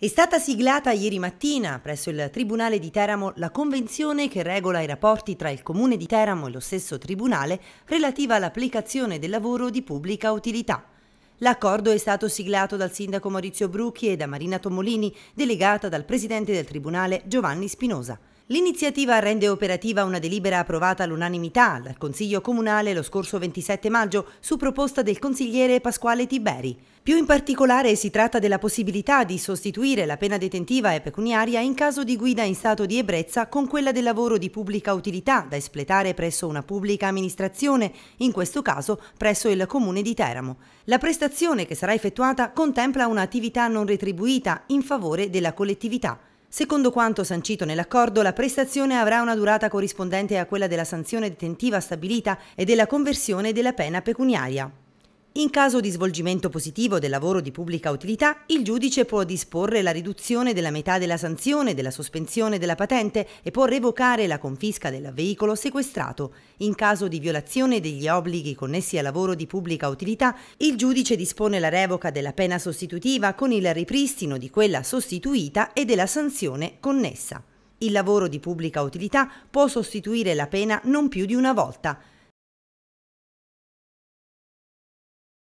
È stata siglata ieri mattina presso il Tribunale di Teramo la convenzione che regola i rapporti tra il Comune di Teramo e lo stesso Tribunale relativa all'applicazione del lavoro di pubblica utilità. L'accordo è stato siglato dal sindaco Maurizio Brucchi e da Marina Tomolini, delegata dal presidente del Tribunale Giovanni Spinosa. L'iniziativa rende operativa una delibera approvata all'unanimità dal Consiglio Comunale lo scorso 27 maggio su proposta del consigliere Pasquale Tiberi. Più in particolare si tratta della possibilità di sostituire la pena detentiva e pecuniaria in caso di guida in stato di ebbrezza con quella del lavoro di pubblica utilità da espletare presso una pubblica amministrazione, in questo caso presso il comune di Teramo. La prestazione che sarà effettuata contempla un'attività non retribuita in favore della collettività. Secondo quanto sancito nell'accordo, la prestazione avrà una durata corrispondente a quella della sanzione detentiva stabilita e della conversione della pena pecuniaria. In caso di svolgimento positivo del lavoro di pubblica utilità, il giudice può disporre la riduzione della metà della sanzione, della sospensione della patente e può revocare la confisca del veicolo sequestrato. In caso di violazione degli obblighi connessi al lavoro di pubblica utilità, il giudice dispone la revoca della pena sostitutiva con il ripristino di quella sostituita e della sanzione connessa. Il lavoro di pubblica utilità può sostituire la pena non più di una volta.